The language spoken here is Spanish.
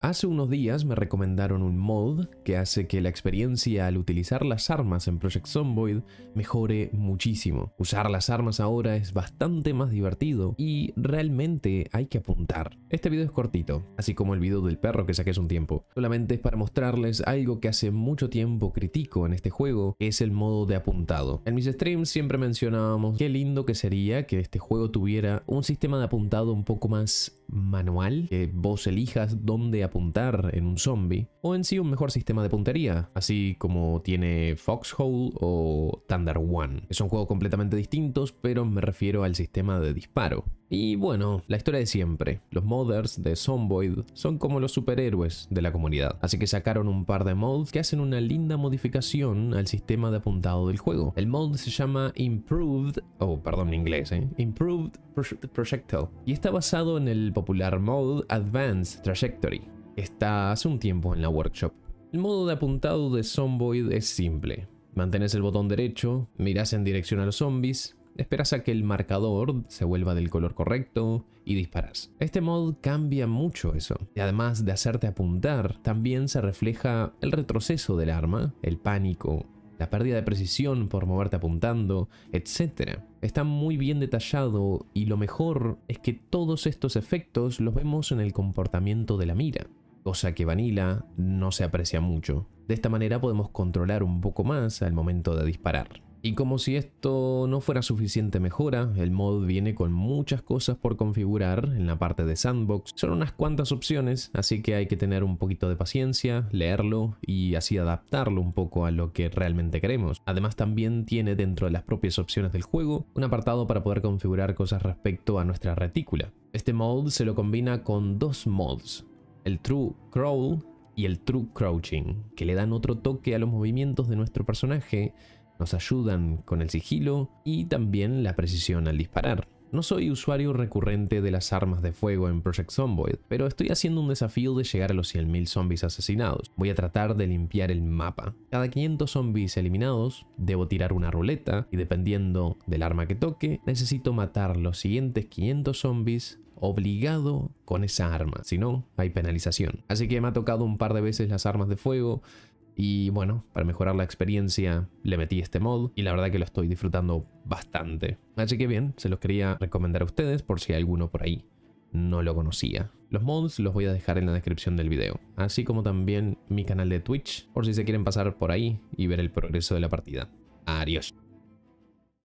Hace unos días me recomendaron un mod que hace que la experiencia al utilizar las armas en Project Zomboid mejore muchísimo. Usar las armas ahora es bastante más divertido y realmente hay que apuntar. Este video es cortito, así como el video del perro que saqué hace un tiempo. Solamente es para mostrarles algo que hace mucho tiempo critico en este juego, que es el modo de apuntado. En mis streams siempre mencionábamos qué lindo que sería que este juego tuviera un sistema de apuntado un poco más manual, que vos elijas dónde apuntar apuntar en un zombie, o en sí un mejor sistema de puntería, así como tiene Foxhole o Thunder One. Son juegos completamente distintos, pero me refiero al sistema de disparo. Y bueno, la historia de siempre. Los modders de Zomboid son como los superhéroes de la comunidad, así que sacaron un par de mods que hacen una linda modificación al sistema de apuntado del juego. El mod se llama Improved, o perdón en inglés, ¿eh? Improved Projectile, y está basado en el popular mod Advanced Trajectory, está hace un tiempo en la workshop. El modo de apuntado de Zomboid es simple. Mantienes el botón derecho, miras en dirección a los zombies, esperas a que el marcador se vuelva del color correcto y disparas. Este mod cambia mucho eso. Y además de hacerte apuntar, también se refleja el retroceso del arma, el pánico, la pérdida de precisión por moverte apuntando, etc. Está muy bien detallado y lo mejor es que todos estos efectos los vemos en el comportamiento de la mira cosa que Vanilla no se aprecia mucho. De esta manera podemos controlar un poco más al momento de disparar. Y como si esto no fuera suficiente mejora, el mod viene con muchas cosas por configurar en la parte de sandbox. Son unas cuantas opciones, así que hay que tener un poquito de paciencia, leerlo y así adaptarlo un poco a lo que realmente queremos. Además también tiene dentro de las propias opciones del juego un apartado para poder configurar cosas respecto a nuestra retícula. Este mod se lo combina con dos mods, el True Crawl y el True Crouching, que le dan otro toque a los movimientos de nuestro personaje, nos ayudan con el sigilo y también la precisión al disparar. No soy usuario recurrente de las armas de fuego en Project Zomboid, pero estoy haciendo un desafío de llegar a los 100.000 zombies asesinados. Voy a tratar de limpiar el mapa. Cada 500 zombies eliminados, debo tirar una ruleta y dependiendo del arma que toque, necesito matar los siguientes 500 zombies obligado con esa arma, si no, hay penalización. Así que me ha tocado un par de veces las armas de fuego, y bueno, para mejorar la experiencia le metí este mod y la verdad que lo estoy disfrutando bastante. Así que bien, se los quería recomendar a ustedes por si alguno por ahí no lo conocía. Los mods los voy a dejar en la descripción del video, así como también mi canal de Twitch por si se quieren pasar por ahí y ver el progreso de la partida. Adiós.